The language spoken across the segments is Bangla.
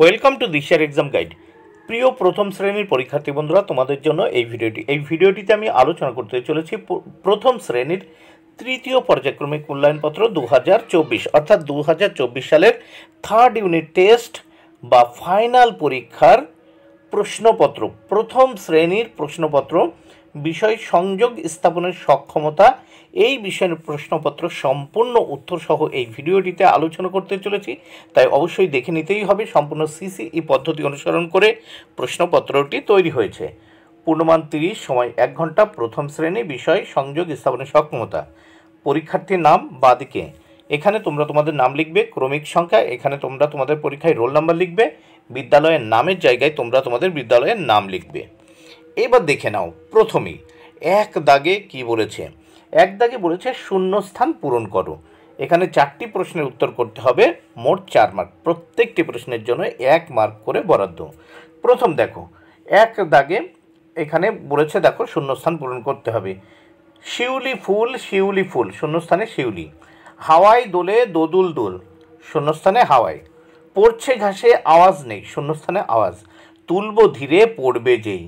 ওয়েলকাম টু দিশার এক্সাম গাইড প্রিয় প্রথম শ্রেণীর পরীক্ষার্থী বন্ধুরা তোমাদের জন্য এই ভিডিওটি এই ভিডিওটিতে আমি আলোচনা করতে চলেছি প্রথম শ্রেণীর তৃতীয় পর্যায়ক্রমিক মূল্যায়নপত্র দু হাজার চব্বিশ অর্থাৎ দু হাজার চব্বিশ সালের থার্ড ইউনিট টেস্ট বা ফাইনাল পরীক্ষার প্রশ্নপত্র প্রথম শ্রেণীর প্রশ্নপত্র বিষয় সংযোগ স্থাপনের সক্ষমতা এই বিষয়ের প্রশ্নপত্র সম্পূর্ণ উত্তরসহ এই ভিডিওটিতে আলোচনা করতে চলেছি তাই অবশ্যই দেখে নিতেই হবে সম্পূর্ণ সিসিই পদ্ধতি অনুসরণ করে প্রশ্নপত্রটি তৈরি হয়েছে পূর্ণমান তিরিশ সময় এক ঘন্টা প্রথম শ্রেণী বিষয় সংযোগ স্থাপনের সক্ষমতা পরীক্ষার্থীর নাম দিকে এখানে তোমরা তোমাদের নাম লিখবে ক্রমিক সংখ্যা এখানে তোমরা তোমাদের পরীক্ষায় রোল নাম্বার লিখবে বিদ্যালয়ের নামের জায়গায় তোমরা তোমাদের বিদ্যালয়ের নাম লিখবে এবার দেখে নাও প্রথমেই এক দাগে কি বলেছে এক দাগে বলেছে শূন্য স্থান পূরণ করো এখানে চারটি প্রশ্নের উত্তর করতে হবে মোট চার মার্ক প্রত্যেকটি প্রশ্নের জন্য এক মার্ক করে বরাদ্দ প্রথম দেখো এক দাগে এখানে বলেছে দেখো শূন্যস্থান পূরণ করতে হবে শিউলি ফুল শিউলি ফুল শূন্যস্থানে শিউলি হাওয়াই দোলে দোদুল দোল শূন্যস্থানে হাওয়াই পড়ছে ঘাসে আওয়াজ নেই শূন্যস্থানে আওয়াজ তুলব ধীরে পড়বে যেই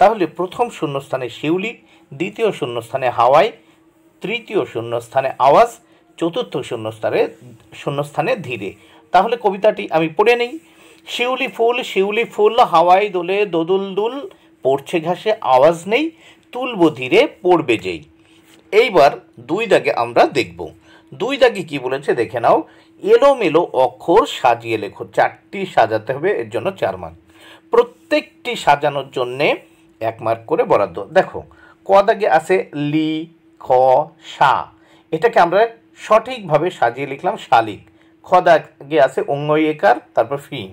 তাহলে প্রথম শূন্যস্থানে শিউলি দ্বিতীয় শূন্যস্থানে হাওয়াই তৃতীয় শূন্যস্থানে আওয়াজ চতুর্থ শূন্যস্থানে শূন্যস্থানে ধীরে তাহলে কবিতাটি আমি পড়ে নেই শিউলি ফুল শিউলি ফুল হাওয়াই দোলে দোদুল দুল পড়ছে ঘাসে আওয়াজ নেই তুলব ধীরে পড়বে যেই এইবার দুই দাগে আমরা দেখব দুই দাগে কি বলেছে দেখে নাও এলোমেলো অক্ষর সাজিয়ে লেখো চারটি সাজাতে হবে এর জন্য চার মার্ক প্রত্যেকটি সাজানোর জন্যে এক মার্ক করে বরাদ্দ দেখো ক দাগে আছে লি খ সা এটাকে আমরা সঠিকভাবে সাজিয়ে লিখলাম শালিক খ দাগে আছে অঙ্গই একার তারপর ফিং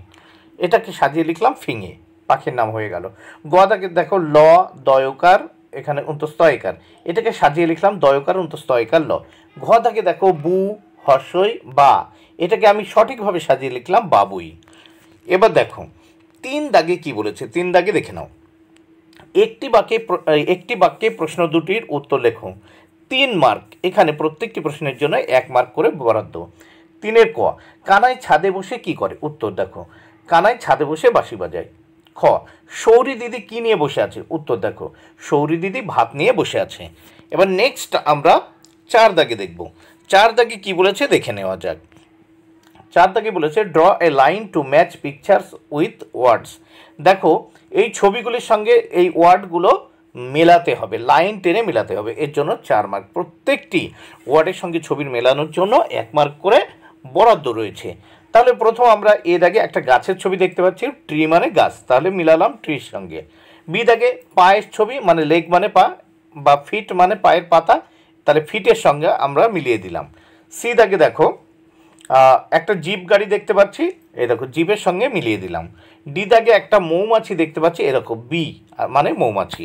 এটাকে সাজিয়ে লিখলাম ফিঙে পাখির নাম হয়ে গেল গ দাগে দেখো ল দয়কার এখানে অন্তস্থ এটাকে সাজিয়ে লিখলাম দয়কার অন্তস্থ একার ল ঘ দাগে দেখো বু হর্ষই বা এটাকে আমি সঠিকভাবে সাজিয়ে লিখলাম বাবুই এবার দেখো তিন দাগে কি বলেছে তিন দাগে দেখে নাও একটি বাক্যে একটি বাক্যে প্রশ্ন দুটির উত্তর লেখো তিন মার্ক এখানে প্রত্যেকটি প্রশ্নের জন্য এক মার্ক করে বরাদ্দ তিনের ক কানায় ছাদে বসে কি করে উত্তর দেখো কানায় ছাদে বসে বাসি বাজায় খ সৌরী দিদি কী নিয়ে বসে আছে উত্তর দেখো সৌরী দিদি ভাত নিয়ে বসে আছে এবার নেক্সট আমরা চার দাগে দেখব চার দাগে কী বলেছে দেখে নেওয়া যাক চারদাকে বলেছে draw a line to match pictures with words দেখো এই ছবিগুলির সঙ্গে এই ওয়ার্ডগুলো মেলাতে হবে লাইন টেনে মেলাতে হবে এর জন্য চার মার্ক প্রত্যেকটি ওয়ার্ডের সঙ্গে ছবির মেলানোর জন্য এক মার্ক করে বরাদ্দ রয়েছে তাহলে প্রথম আমরা এ দাগে একটা গাছের ছবি দেখতে পাচ্ছি ট্রি মানে গাছ তাহলে মিলালাম ট্রির সঙ্গে বি দাগে পায়ের ছবি মানে লেগ মানে পা বা ফিট মানে পায়ের পাতা তাহলে ফিটের সঙ্গে আমরা মিলিয়ে দিলাম সি দাগে দেখো একটা জিপ গাড়ি দেখতে পাচ্ছি এরকম জিপের সঙ্গে মিলিয়ে দিলাম ডি দাগে একটা মৌমাছি দেখতে পাচ্ছি এরকম বি মানে মৌমাছি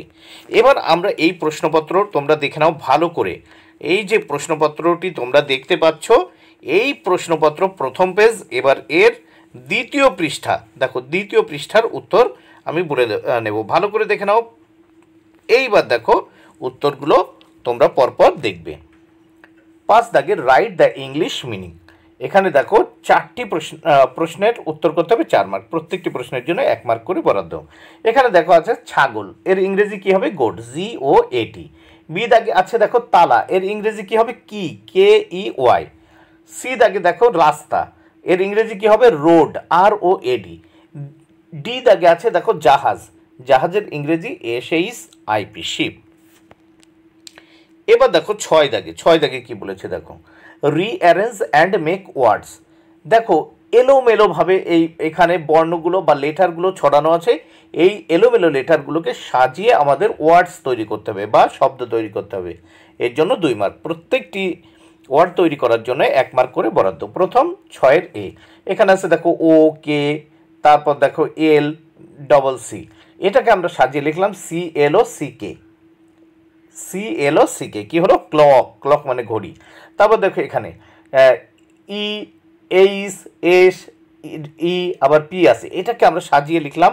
এবার আমরা এই প্রশ্নপত্র তোমরা দেখে নাও ভালো করে এই যে প্রশ্নপত্রটি তোমরা দেখতে পাচ্ছ এই প্রশ্নপত্র প্রথম পেজ এবার এর দ্বিতীয় পৃষ্ঠা দেখো দ্বিতীয় পৃষ্ঠার উত্তর আমি বলে নেব ভালো করে দেখে নাও এইবার দেখো উত্তরগুলো তোমরা পরপর দেখবে পাঁচ দাগে রাইট দ্য ইংলিশ মিনিং এখানে দেখো চারটি প্রশ্ন প্রশ্নের উত্তর করতে হবে চার মার্ক প্রত্যেকটি প্রশ্নের জন্য এক মার্ক করে বরাদ্দ এখানে দেখো আছে ছাগল এর ইংরেজি কি হবে গোড জি ও এটি বি দাগে আছে দেখো তালা এর ইংরেজি কি হবে কি কে ই e ওয়াই সি দাগে দেখো রাস্তা এর ইংরেজি কি হবে রোড আর ও এডি ডি দাগে আছে দেখো জাহাজ জাহাজের ইংরেজি এইস আইপি শিপ এবার দেখো ছয় দাগে ছয় দাগে কি বলেছে দেখো রিঅ্যারেঞ্জ অ্যান্ড মেক ওয়ার্ডস দেখো এলোমেলোভাবে এই এখানে বর্ণগুলো বা লেটারগুলো ছড়ানো আছে এই এলোমেলো লেটারগুলোকে সাজিয়ে আমাদের ওয়ার্ডস তৈরি করতে হবে বা শব্দ তৈরি করতে হবে এর জন্য দুই মার্ক প্রত্যেকটি ওয়ার্ড তৈরি করার জন্য এক মার্ক করে বরাদ্দ প্রথম ছয়ের এ এখানে আছে দেখো ও কে তারপর দেখো এল ডবল সি এটাকে আমরা সাজিয়ে লিখলাম C L O C K C L O C K কী হলো ক্লক ক্লক মানে ঘড়ি তারপর দেখো এখানে ই এইস এস ই আবার পি আছে এটাকে আমরা সাজিয়ে লিখলাম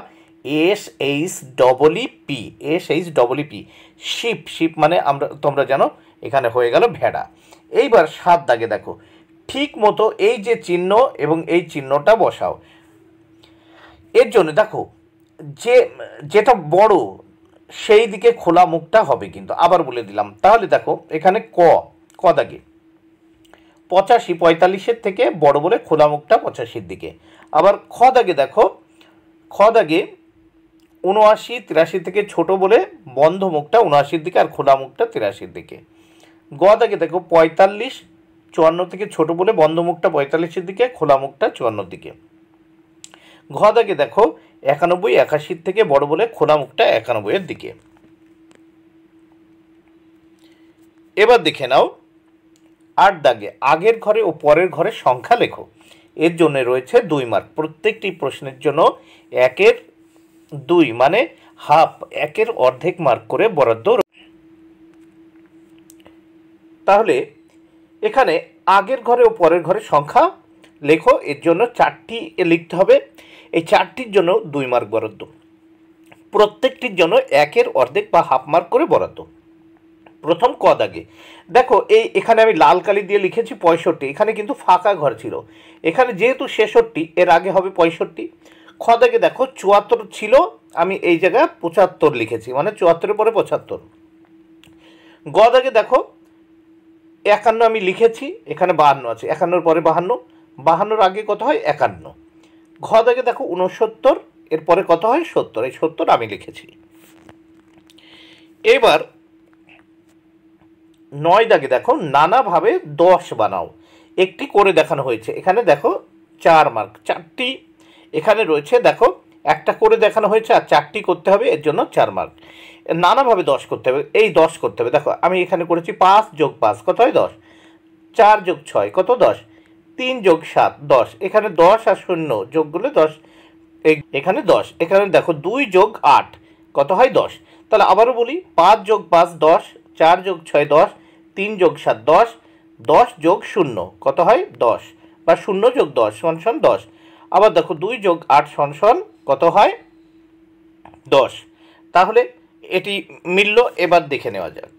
S H double E P S H double E P ship ship মানে আমরা তোমরা জানো এখানে হয়ে গেল ভেড়া এইবার সাত দাগে দেখো ঠিক মতো এই যে চিহ্ন এবং এই চিহ্নটা বসাও এর জন্য দেখো যে যেটা বড় সেই দিকে খোলা মুখটা হবে কিন্তু আবার বলে দিলাম তাহলে দেখো এখানে ক ক দাগে পঁচাশি পঁয়তাল্লিশের থেকে বড় বলে খোলা মুখটা পঁচাশির দিকে আবার খ দাগে দেখো খ দাগে উনআশি তিরাশি থেকে ছোট বলে বন্ধ মুখটা উনআশির দিকে আর খোলা মুখটা তিরাশির দিকে গ দাগে দেখো পঁয়তাল্লিশ চুয়ান্ন থেকে ছোট বলে বন্ধ মুখটা পঁয়তাল্লিশের দিকে খোলা মুখটা চুয়ান্নর দিকে ঘ দাগে দেখো একানব্বই একাশির থেকে বড় বলে খোলা মুখটা একানব্বইয়ের দিকে এবার দেখে নাও আট দাগে আগের ঘরে ও পরের ঘরে সংখ্যা লেখো এর জন্য রয়েছে দুই মার্ক প্রত্যেকটি প্রশ্নের জন্য একের দুই মানে হাফ একের অর্ধেক মার্ক করে বরাদ্দ তাহলে এখানে আগের ঘরে ও পরের ঘরে সংখ্যা লেখো এর জন্য চারটি লিখতে হবে এই চারটির জন্য দুই মার্ক বরাদ্দ প্রত্যেকটির জন্য একের অর্ধেক বা হাফ মার্ক করে বরাদ্দ প্রথম কদাগে দেখো এই এখানে আমি লাল কালি দিয়ে লিখেছি পঁয়ষট্টি এখানে কিন্তু ফাঁকা ঘর ছিল এখানে যেহেতু ছেষট্টি এর আগে হবে পঁয়ষট্টি খদাকে দেখো চুয়াত্তর ছিল আমি এই জায়গায় পঁচাত্তর লিখেছি মানে চুয়াত্তরের পরে পঁচাত্তর গদাকে দেখো একান্ন আমি লিখেছি এখানে বাহান্ন আছে একান্নর পরে বাহান্ন বাহান্নর আগে কত হয় একান্ন ঘদাকে দেখো উনসত্তর এরপরে কত হয় সত্তর এই সত্তর আমি লিখেছি এবার নয় দাগে দেখো নানাভাবে দশ বানাও একটি করে দেখানো হয়েছে এখানে দেখো চার মার্ক চারটি এখানে রয়েছে দেখো একটা করে দেখানো হয়েছে আর চারটি করতে হবে এর জন্য চার মার্ক নানাভাবে দশ করতে হবে এই দশ করতে হবে দেখো আমি এখানে করেছি পাঁচ যোগ পাঁচ কত হয় দশ চার যোগ ছয় কত দশ তিন যোগ সাত দশ এখানে দশ আর শূন্য যোগ করলে দশ এখানে দশ এখানে দেখো দুই যোগ আট কত হয় দশ তাহলে আবারও বলি পাঁচ যোগ পাঁচ দশ চার যোগ ছয় দশ তিন যোগ সাত দশ দশ যোগ শূন্য কত হয় দশ বা শূন্য যোগ দশ সনসন দশ আবার দেখো দুই যোগ আট সনসন কত হয় দশ তাহলে এটি মিলল এবার দেখে নেওয়া যাক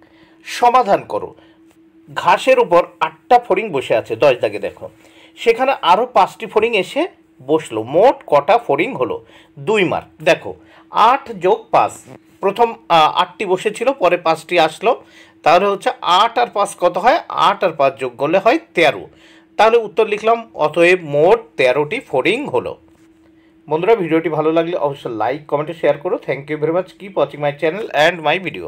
সমাধান করো ঘাসের উপর আটটা ফড়িং বসে আছে দশ দাগে দেখো সেখানে আরও পাঁচটি ফড়িং এসে বসলো মোট কটা ফড়িং হলো দুই মার্ক দেখো আট যোগ পাঁচ প্রথম আটটি বসেছিল পরে পাঁচটি আসলো তাহলে হচ্ছে আট আর পাঁচ কত হয় আট আর পাঁচ যোগ করলে হয় তেরো তাহলে উত্তর লিখলাম অতএব মোট তেরোটি ফোরিং হলো বন্ধুরা ভিডিওটি ভালো লাগলে অবশ্যই লাইক কমেন্টে শেয়ার করো thank you very much keep watching my channel and my video